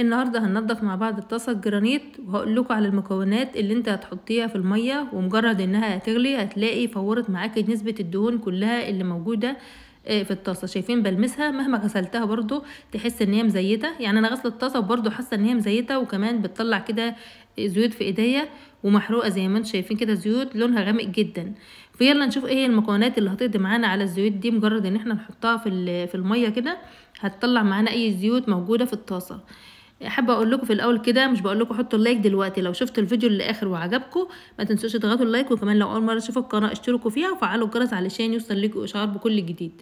النهارده هننضف مع بعض الطاسه الجرانيت وهقول لكم على المكونات اللي انت هتحطيها في الميه ومجرد انها هتغلي هتلاقي فورت معاكي نسبه الدهون كلها اللي موجوده آه، في الطاسه شايفين بلمسها مهما غسلتها برضو تحس ان هي مزيته يعني انا غسلت الطاسه وبرضو حاسه ان هي مزيته وكمان بتطلع كده زيوت في ايديا ومحروقه زي ما انتم شايفين كده زيوت لونها غامق جدا فيلا نشوف ايه المكونات اللي هتقضي معانا على الزيوت دي مجرد ان احنا نحطها في في الميه كده هتطلع معانا اي زيوت موجوده في الطاسه حابه اقول لكم في الاول كده مش بقول لكم حطوا اللايك دلوقتي لو شفتوا الفيديو للاخر وعجبكم ما تنسوش تضغطوا اللايك وكمان لو اول مره تشوفوا القناه اشتركوا فيها وفعلوا الجرس علشان يوصل لكم اشعار بكل جديد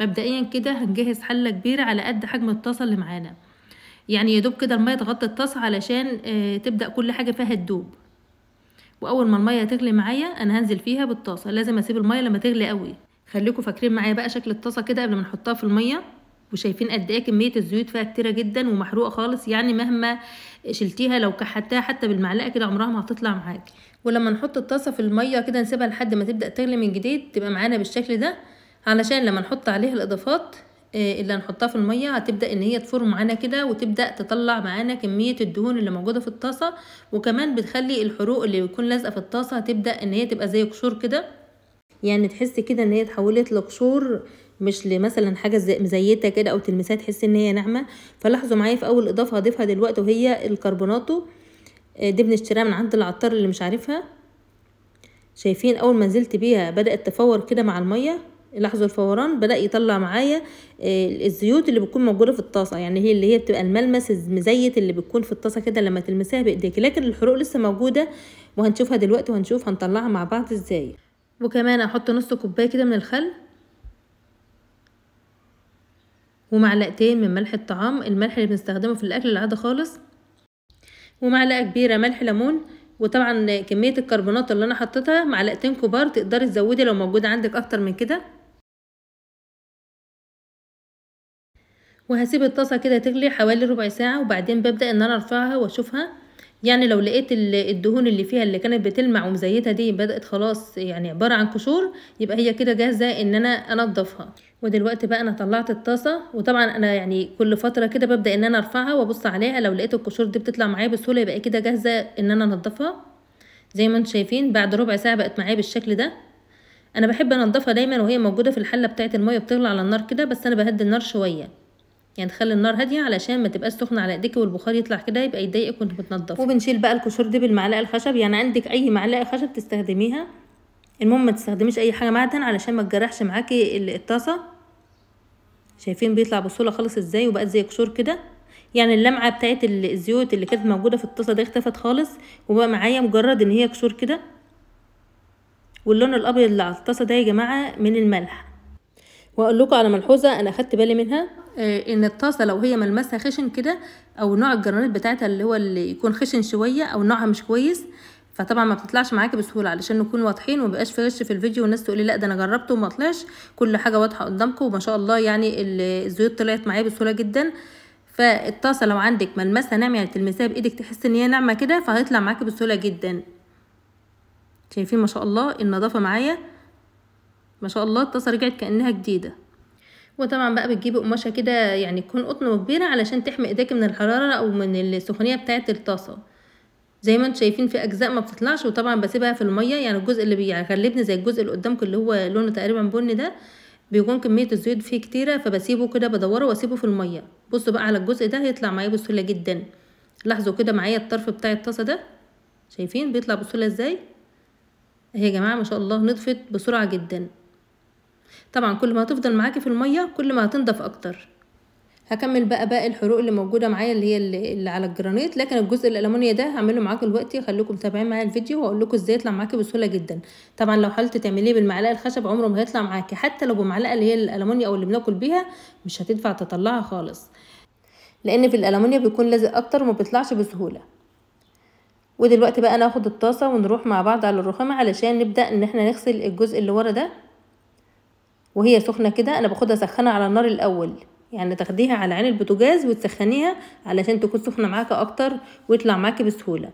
مبدئيا كده هنجهز حله كبيره على قد حجم الطاسه اللي معانا يعني يا دوب كده الميه تغطي الطاسه علشان آه، تبدا كل حاجه فيها تدوب واول ما الميه تغلي معايا انا هنزل فيها بالطاسه لازم اسيب الميه لما تغلي قوي خليكم فاكرين معايا بقى شكل الطاسه كده قبل ما نحطها في الميه وشايفين قد ايه كميه الزيوت فيها كتيره جدا ومحروقه خالص يعني مهما شلتيها لو كحتها حتى بالمعلقه كده عمرها ما هتطلع معاكي ولما نحط الطاسه في الميه كده نسيبها لحد ما تبدا تغلي من جديد تبقى معانا بالشكل ده علشان لما نحط عليها الاضافات آه، اللي هنحطها في الميه هتبدا ان هي تفور معانا كده وتبدا تطلع معانا كميه الدهون اللي موجوده في الطاسه وكمان بتخلي الحروق اللي بيكون لازقه في الطاسه هتبدا ان هي تبقى زي قشور كده يعني تحسي كده ان هي اتحولت لقشور مش لمثلا حاجه مزيته كده او تلمسها تحس ان هي ناعمه فلاحظوا معايا في اول اضافه هضيفها دلوقتي وهي الكربوناتو آه، دي بنشتريها من عند العطار اللي مش عارفها شايفين اول ما نزلت بيها بدات تفور كده مع الميه لاحظوا الفوران بدا يطلع معايا آه، الزيوت اللي بتكون موجوده في الطاسه يعني هي اللي هي بتبقى الملمس المزيت اللي بتكون في الطاسه كده لما تلمسها بايديك لكن الحروق لسه موجوده وهنشوفها دلوقتي وهنشوف هنطلعها مع بعض ازاي وكمان هحط نص كوبايه كده من الخل ومعلقتين من ملح الطعام الملح اللي بنستخدمه في الاكل العادي خالص ومعلقه كبيره ملح ليمون وطبعا كميه الكربونات اللي انا حطيتها معلقتين كبار تقدري تزودي لو موجود عندك اكتر من كده وهسيب الطاسه كده تغلي حوالي ربع ساعه وبعدين ببدا ان انا ارفعها واشوفها يعني لو لقيت الدهون اللي فيها اللي كانت بتلمع ومزيتها دي بدأت خلاص يعني عبارة عن قشور يبقى هي كده جاهزة ان انا انضفها ودلوقتي بقى انا طلعت الطاسه وطبعا انا يعني كل فتره كده ببدا ان انا ارفعها وابص عليها لو لقيت القشور دي بتطلع معايا بسهوله يبقى كده جاهزه ان انا انضفها زي ما انتم شايفين بعد ربع ساعه بقت معايا بالشكل ده انا بحب انضفها دايما وهي موجوده في الحله بتاعه الميه بتغلى على النار كده بس انا بهدي النار شويه يعني تخلي النار هاديه علشان ما تبقاش سخنه على ايديكي والبخار يطلع كده يبقى يضايقك وانت بتنضفي وبنشيل بقى الكشور دي بالمعلقه الخشب يعني عندك اي معلقه خشب تستخدميها المهم ما تستخدميش اي حاجه معدن علشان ما تجرحش معاكي الطاسه شايفين بيطلع بسهوله خالص ازاي وبقت زي كشور كده يعني اللمعه بتاعت الزيوت اللي كانت موجوده في الطاسه دي اختفت خالص وبقى معايا مجرد ان هي كشور كده واللون الابيض اللي على الطاسه ده يا جماعه من الملح واقول لكم على ملحوظه انا اخدت بالي منها آه، ان الطاسه لو هي ملمسها خشن كده او نوع الجرانيت بتاعتها اللي هو اللي يكون خشن شويه او نوعها مش كويس فطبعا ما بتطلعش معاكي بسهوله علشان نكون واضحين وما بقاش في في الفيديو والناس تقولي لا ده انا جربته وما طلعش كل حاجه واضحه قدامكم وما شاء الله يعني الزيوت طلعت معايا بسهوله جدا فالطاسه لو عندك ملمسها ناعم يعني تلمسها بايدك تحس ان هي ناعمه كده فهيطلع معاكي بسهوله جدا شايفين ما شاء الله النظافه معايا ما شاء الله الطاسه رجعت كانها جديده وطبعا بقى بتجيبي قماشه كده يعني تكون قطن وكبيره علشان تحمي ايديك من الحراره او من السخونيه بتاعه الطاسه زي ما انتم شايفين في اجزاء ما بتطلعش وطبعا بسيبها في الميه يعني الجزء اللي بيغلبني زي الجزء اللي قدامكم اللي هو لونه تقريبا بني ده بيكون كميه الزيوت فيه كتيره فبسيبه كده بدوره واسيبه في الميه بصوا بقى على الجزء ده هيطلع معايا بسهوله جدا لاحظوا كده معايا الطرف بتاع الطاسه ده شايفين بيطلع بسهوله ازاي اهي يا جماعه ما شاء الله نضفت بسرعه جدا طبعا كل ما هتفضل معاكي في المية كل ما هتنضف اكتر هكمل بقى باقي الحروق اللي موجودة معايا اللي هي اللي على الجرانيت لكن الجزء الألمونيا ده هعمله معاكم دلوقتي خليكم متابعين معايا الفيديو واقول لكم ازاي يطلع معاكي بسهولة جدا طبعا لو حاولت تعمليه بالمعلقة الخشب عمره ما هيطلع معاكي حتى لو بمعلقة اللي هي الألمونيا أو اللي بناكل بيها مش هتنفع تطلعها خالص لأن في الألمونيا بيكون لازق أكتر وما بيطلعش بسهولة ودلوقتي بقى ناخد الطاسة ونروح مع بعض على الرخامة علشان نبدأ إن احنا نغسل الجزء اللي ورا ده وهي سخنه كده انا باخدها سخنه على النار الاول يعني تاخديها على عين البوتاجاز وتسخنيها علشان تكون سخنه معاكي اكتر ويطلع معاكي بسهوله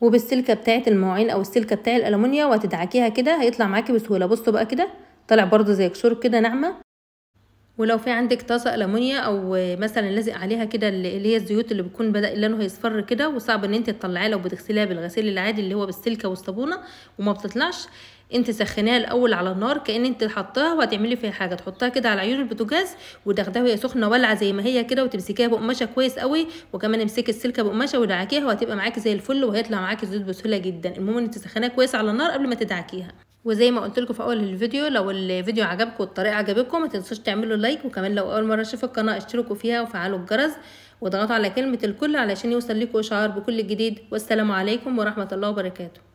وبالسلكه بتاعه المواعين او السلكه بتاع الالومنيا وهتدعكيها كده هيطلع معاكي بسهوله بصوا بقى كده طلع برضو زي كشور كده ناعمه ولو في عندك طاسه الومنيا او مثلا لازق عليها كده اللي هي الزيوت اللي بتكون بدا لونها يصفر كده وصعب ان انت تطلعيها لو بتغسليها بالغسيل العادي اللي هو بالسلكه والصابونه وما بتطلعش انت سخناها الاول على النار كان انت حطاها وهتعملي فيها حاجه تحطها كده على عيون البوتاجاز ودغدغه وهي سخنه والعه زي ما هي كده وتمسكيها بقماشه كويس قوي وكمان امسكي السلكه بقماشه ودعكيها وهتبقى معاكي زي الفل وهيطلع معاكي الزيت بسهوله جدا المهم ان انت سخناها كويس على النار قبل ما تدعكيها وزي ما قلت لكم في اول الفيديو لو الفيديو عجبكم والطريقه عجبتكم ما تنسوش تعملوا لايك وكمان لو اول مره تشوفوا القناه اشتركوا فيها وفعلوا الجرس واضغطوا على كلمه الكل علشان يوصل لكم اشعار بكل جديد والسلام عليكم ورحمه الله وبركاته